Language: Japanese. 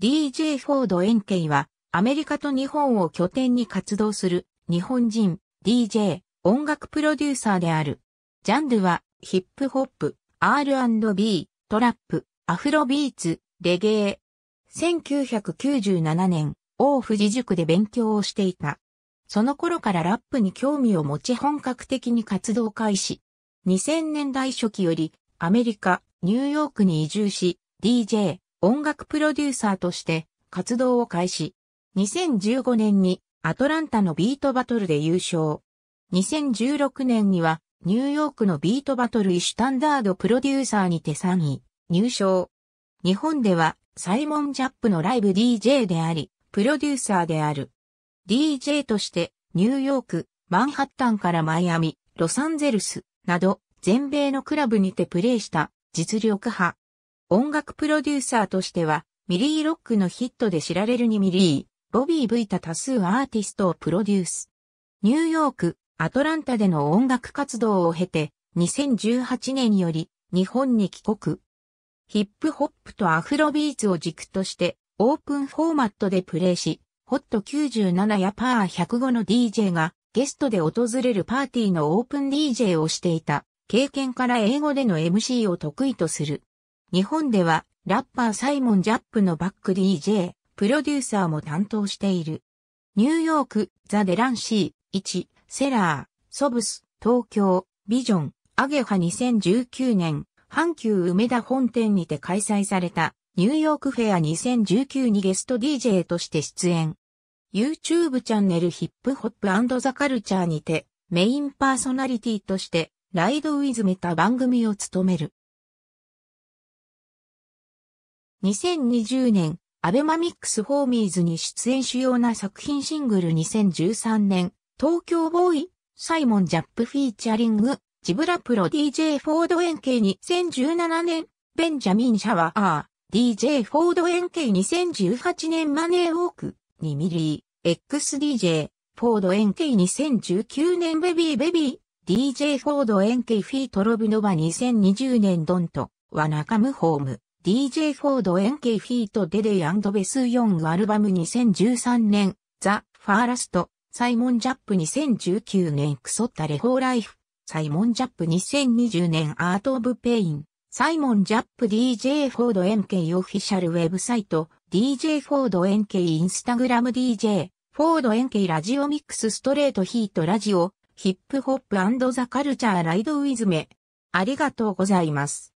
DJ フォード・エンケイは、アメリカと日本を拠点に活動する、日本人、DJ、音楽プロデューサーである。ジャンルは、ヒップホップ、R&B、トラップ、アフロビーツ、レゲエ。1997年、大藤塾で勉強をしていた。その頃からラップに興味を持ち本格的に活動開始。2000年代初期よりアメリカ、ニューヨークに移住し、DJ、音楽プロデューサーとして活動を開始。2015年にアトランタのビートバトルで優勝。2016年にはニューヨークのビートバトルイシュタンダードプロデューサーにて3位、入賞。日本ではサイモン・ジャップのライブ DJ であり、プロデューサーである。DJ としてニューヨーク、マンハッタンからマイアミ、ロサンゼルスなど全米のクラブにてプレーした実力派。音楽プロデューサーとしては、ミリー・ロックのヒットで知られるにミリー、ボビー・ブイタ多数アーティストをプロデュース。ニューヨーク、アトランタでの音楽活動を経て、2018年より日本に帰国。ヒップホップとアフロビーツを軸として、オープンフォーマットでプレイし、ホット97やパー105の DJ がゲストで訪れるパーティーのオープン DJ をしていた経験から英語での MC を得意とする。日本ではラッパーサイモン・ジャップのバック DJ、プロデューサーも担当している。ニューヨーク、ザ・デランシー、1、セラー、ソブス、東京、ビジョン、アゲハ2019年、阪急梅田本店にて開催されたニューヨークフェア2019にゲスト DJ として出演。YouTube チャンネルヒップホップザカルチャーにてメインパーソナリティとしてライドウィズメタ番組を務める。2020年、アベマミックスホーミーズに出演主要な作品シングル2013年、東京ボーイ、サイモン・ジャップフィーチャリング、ジブラプロ DJ フォード円形2017年、ベンジャミン・シャワー、DJ フォード円形2018年マネーウォーク、ニミリー、XDJ、フォード円形2019年ベビーベビー、DJ フォード円形フィートロブノバ2020年ドンと、ワナカムホーム。DJ フォード円形フィートデデイベス4アルバム2013年、ザ・ファーラスト、サイモン・ジャップ2019年クソッタレホーライフ、サイモン・ジャップ2020年アート・オブ・ペイン、サイモン・ジャップ DJ フォード円形オフィシャルウェブサイト、DJ フォード円形インスタグラム DJ、フォード円形ラジオミックスストレートヒートラジオ、ヒップホップザカルチャーライドウィズメ。ありがとうございます。